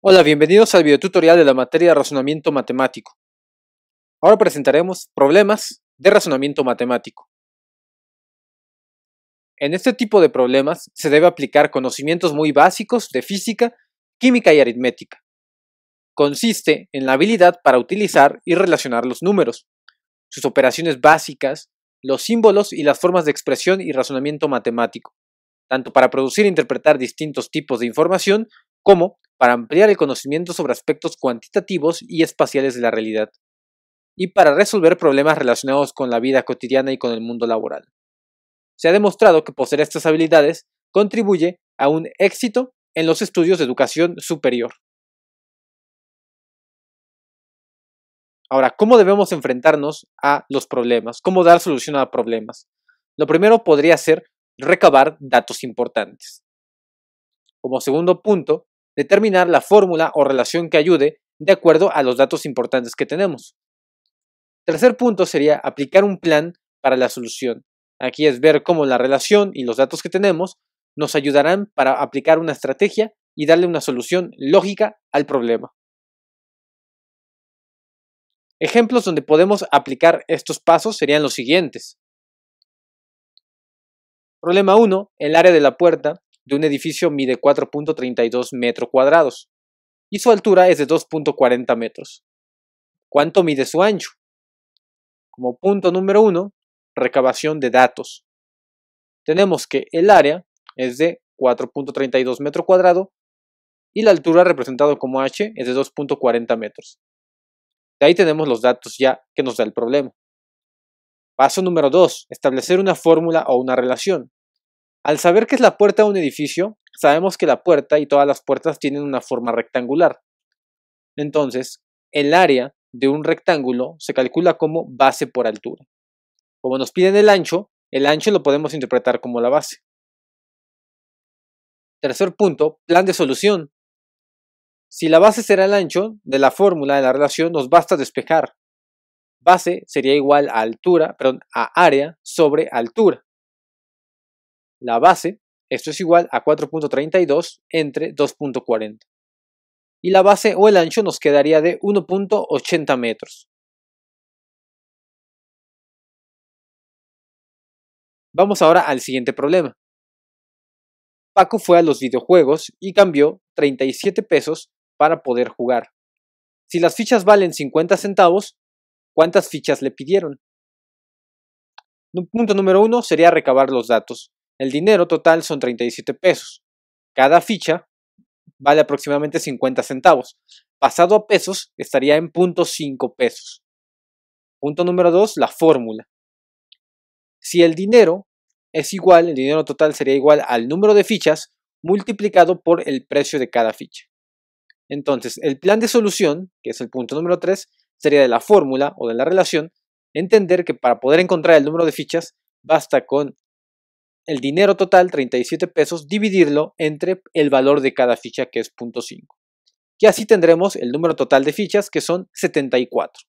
Hola, bienvenidos al videotutorial de la materia de razonamiento matemático. Ahora presentaremos problemas de razonamiento matemático. En este tipo de problemas se debe aplicar conocimientos muy básicos de física, química y aritmética. Consiste en la habilidad para utilizar y relacionar los números, sus operaciones básicas, los símbolos y las formas de expresión y razonamiento matemático, tanto para producir e interpretar distintos tipos de información como para ampliar el conocimiento sobre aspectos cuantitativos y espaciales de la realidad, y para resolver problemas relacionados con la vida cotidiana y con el mundo laboral. Se ha demostrado que poseer estas habilidades contribuye a un éxito en los estudios de educación superior. Ahora, ¿cómo debemos enfrentarnos a los problemas? ¿Cómo dar solución a problemas? Lo primero podría ser recabar datos importantes. Como segundo punto, determinar la fórmula o relación que ayude de acuerdo a los datos importantes que tenemos. Tercer punto sería aplicar un plan para la solución. Aquí es ver cómo la relación y los datos que tenemos nos ayudarán para aplicar una estrategia y darle una solución lógica al problema. Ejemplos donde podemos aplicar estos pasos serían los siguientes. Problema 1. El área de la puerta de un edificio mide 4.32 metros cuadrados y su altura es de 2.40 metros. ¿Cuánto mide su ancho? Como punto número uno, recabación de datos. Tenemos que el área es de 4.32 metros cuadrados y la altura representado como h es de 2.40 metros. De ahí tenemos los datos ya que nos da el problema. Paso número 2. Establecer una fórmula o una relación. Al saber que es la puerta de un edificio, sabemos que la puerta y todas las puertas tienen una forma rectangular. Entonces, el área de un rectángulo se calcula como base por altura. Como nos piden el ancho, el ancho lo podemos interpretar como la base. Tercer punto, plan de solución. Si la base será el ancho de la fórmula de la relación, nos basta despejar. Base sería igual a altura, perdón, a área sobre altura la base, esto es igual a 4.32 entre 2.40. Y la base o el ancho nos quedaría de 1.80 metros. Vamos ahora al siguiente problema. Paco fue a los videojuegos y cambió 37 pesos para poder jugar. Si las fichas valen 50 centavos, ¿cuántas fichas le pidieron? Punto número uno sería recabar los datos. El dinero total son 37 pesos. Cada ficha vale aproximadamente 50 centavos. Pasado a pesos, estaría en 0.5 pesos. Punto número 2, la fórmula. Si el dinero es igual, el dinero total sería igual al número de fichas multiplicado por el precio de cada ficha. Entonces, el plan de solución, que es el punto número 3, sería de la fórmula o de la relación, entender que para poder encontrar el número de fichas, basta con el dinero total, 37 pesos, dividirlo entre el valor de cada ficha que es 0.5. Y así tendremos el número total de fichas que son 74.